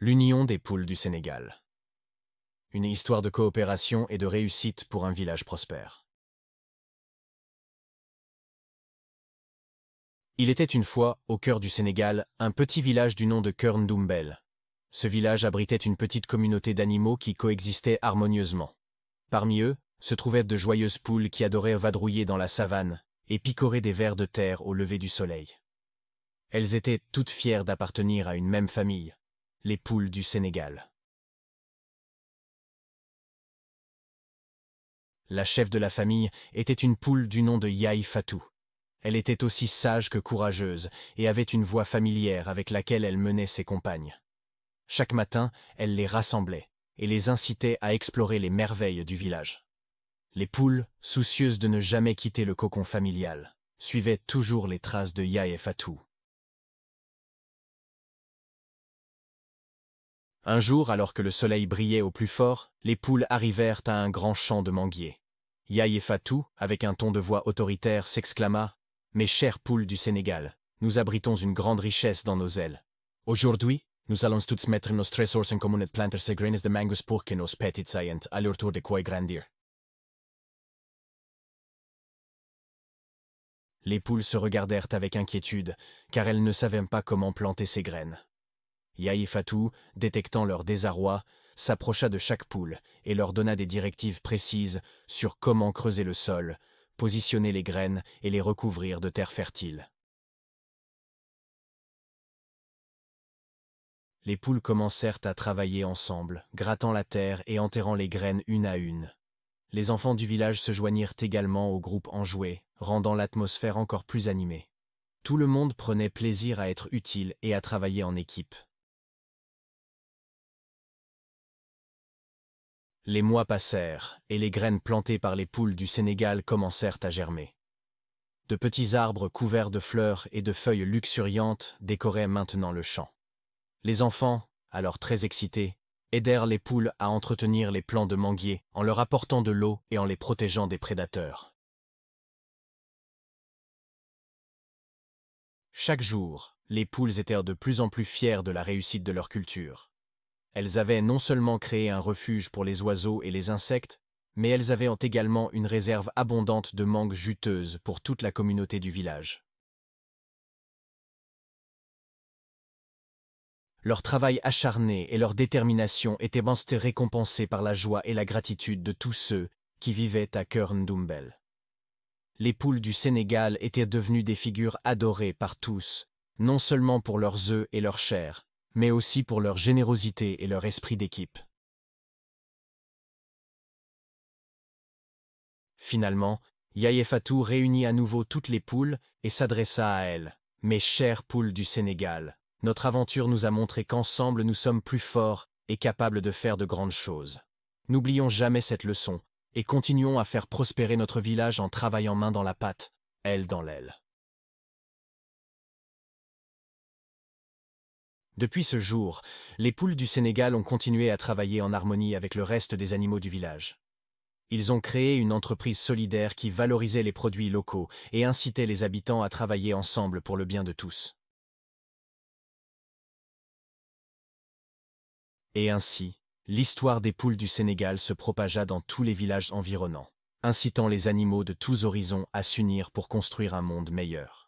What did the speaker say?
L'union des poules du Sénégal. Une histoire de coopération et de réussite pour un village prospère. Il était une fois, au cœur du Sénégal, un petit village du nom de Kerndumbel. Ce village abritait une petite communauté d'animaux qui coexistaient harmonieusement. Parmi eux, se trouvaient de joyeuses poules qui adoraient vadrouiller dans la savane et picorer des vers de terre au lever du soleil. Elles étaient toutes fières d'appartenir à une même famille, les poules du Sénégal. La chef de la famille était une poule du nom de Yaï Fatou. Elle était aussi sage que courageuse et avait une voix familière avec laquelle elle menait ses compagnes. Chaque matin, elle les rassemblait et les incitait à explorer les merveilles du village. Les poules, soucieuses de ne jamais quitter le cocon familial, suivaient toujours les traces de Yaï Fatou Un jour, alors que le soleil brillait au plus fort, les poules arrivèrent à un grand champ de manguiers. Yaï Fatou, avec un ton de voix autoritaire, s'exclama « Mes chères poules du Sénégal, nous abritons une grande richesse dans nos ailes. Aujourd'hui, nous allons tous mettre nos trésors en commun et planter ces graines de mangues pour que nos petits aient à leur tour de quoi grandir. » Les poules se regardèrent avec inquiétude, car elles ne savaient pas comment planter ces graines. Yahi Fatou, détectant leur désarroi, s'approcha de chaque poule et leur donna des directives précises sur comment creuser le sol, positionner les graines et les recouvrir de terre fertile. Les poules commencèrent à travailler ensemble, grattant la terre et enterrant les graines une à une. Les enfants du village se joignirent également au groupe enjoué, rendant l'atmosphère encore plus animée. Tout le monde prenait plaisir à être utile et à travailler en équipe. Les mois passèrent, et les graines plantées par les poules du Sénégal commencèrent à germer. De petits arbres couverts de fleurs et de feuilles luxuriantes décoraient maintenant le champ. Les enfants, alors très excités, aidèrent les poules à entretenir les plants de manguiers en leur apportant de l'eau et en les protégeant des prédateurs. Chaque jour, les poules étaient de plus en plus fières de la réussite de leur culture. Elles avaient non seulement créé un refuge pour les oiseaux et les insectes, mais elles avaient également une réserve abondante de mangues juteuses pour toute la communauté du village. Leur travail acharné et leur détermination étaient ensuite récompensés par la joie et la gratitude de tous ceux qui vivaient à Kerndumbel. Les poules du Sénégal étaient devenues des figures adorées par tous, non seulement pour leurs œufs et leur chair, mais aussi pour leur générosité et leur esprit d'équipe. Finalement, Yayefatou réunit à nouveau toutes les poules et s'adressa à elles. Mes chères poules du Sénégal, notre aventure nous a montré qu'ensemble nous sommes plus forts et capables de faire de grandes choses. N'oublions jamais cette leçon, et continuons à faire prospérer notre village en travaillant main dans la patte, aile dans l'aile. Depuis ce jour, les poules du Sénégal ont continué à travailler en harmonie avec le reste des animaux du village. Ils ont créé une entreprise solidaire qui valorisait les produits locaux et incitait les habitants à travailler ensemble pour le bien de tous. Et ainsi, l'histoire des poules du Sénégal se propagea dans tous les villages environnants, incitant les animaux de tous horizons à s'unir pour construire un monde meilleur.